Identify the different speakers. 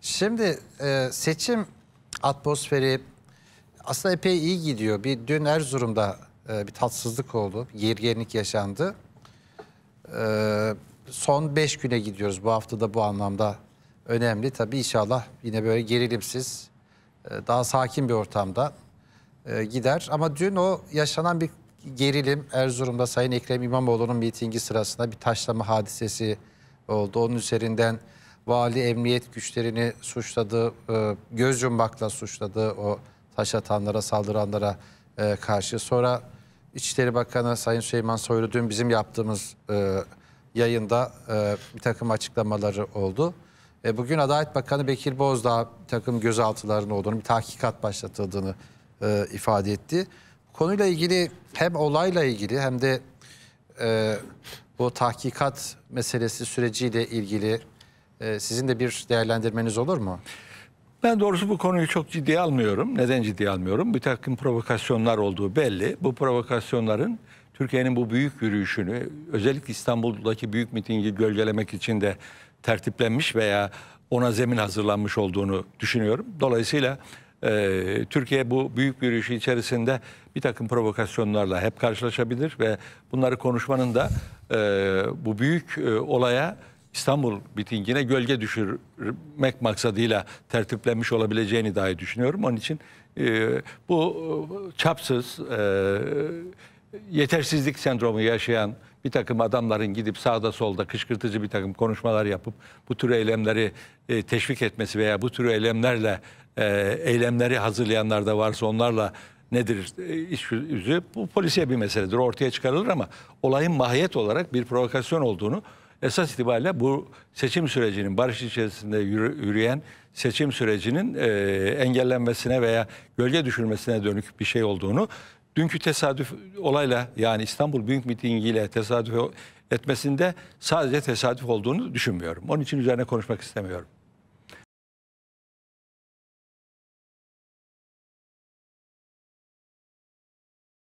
Speaker 1: Şimdi e, seçim atmosferi aslında epey iyi gidiyor. Bir dün Erzurum'da e, bir tatsızlık oldu. Yergenlik yaşandı. E, son beş güne gidiyoruz. Bu hafta da bu anlamda önemli. Tabii inşallah yine böyle gerilimsiz, e, daha sakin bir ortamda e, gider. Ama dün o yaşanan bir gerilim Erzurum'da Sayın Ekrem İmamoğlu'nun mitingi sırasında bir taşlama hadisesi oldu. Onun üzerinden vali emniyet güçlerini suçladı, e, göz yumbakla suçladı o taş atanlara, saldıranlara e, karşı. Sonra İçişleri Bakanı Sayın Süleyman Soylu dün bizim yaptığımız e, yayında e, bir takım açıklamaları oldu. E, bugün Adalet Bakanı Bekir Bozdağ bir takım gözaltılarının olduğunu, bir tahkikat başlatıldığını e, ifade etti. Konuyla ilgili hem olayla ilgili hem de e, bu tahkikat meselesi süreciyle ilgili ee, sizin de bir değerlendirmeniz olur mu? Ben doğrusu bu konuyu çok ciddiye almıyorum. Neden ciddiye almıyorum? Bir takım
Speaker 2: provokasyonlar olduğu belli. Bu provokasyonların Türkiye'nin bu büyük yürüyüşünü özellikle İstanbul'daki büyük mitingi gölgelemek için de tertiplenmiş veya ona zemin hazırlanmış olduğunu düşünüyorum. Dolayısıyla e, Türkiye bu büyük yürüyüşü içerisinde bir takım provokasyonlarla hep karşılaşabilir ve bunları konuşmanın da e, bu büyük e, olaya İstanbul bitingine gölge düşürmek maksadıyla tertiplenmiş olabileceğini dahi düşünüyorum. Onun için e, bu e, çapsız e, yetersizlik sendromu yaşayan bir takım adamların gidip sağda solda kışkırtıcı bir takım konuşmalar yapıp bu tür eylemleri e, teşvik etmesi veya bu tür eylemlerle e, eylemleri hazırlayanlar da varsa onlarla nedir e, iş yüzü bu polisiye bir meseledir ortaya çıkarılır ama olayın mahiyet olarak bir provokasyon olduğunu esas itibariyle bu seçim sürecinin barış içerisinde yürüyen seçim sürecinin e, engellenmesine veya gölge düşürmesine dönük bir şey olduğunu dünkü tesadüf olayla yani İstanbul Büyük Mitingi ile tesadüf etmesinde sadece tesadüf olduğunu düşünmüyorum. Onun için üzerine konuşmak istemiyorum.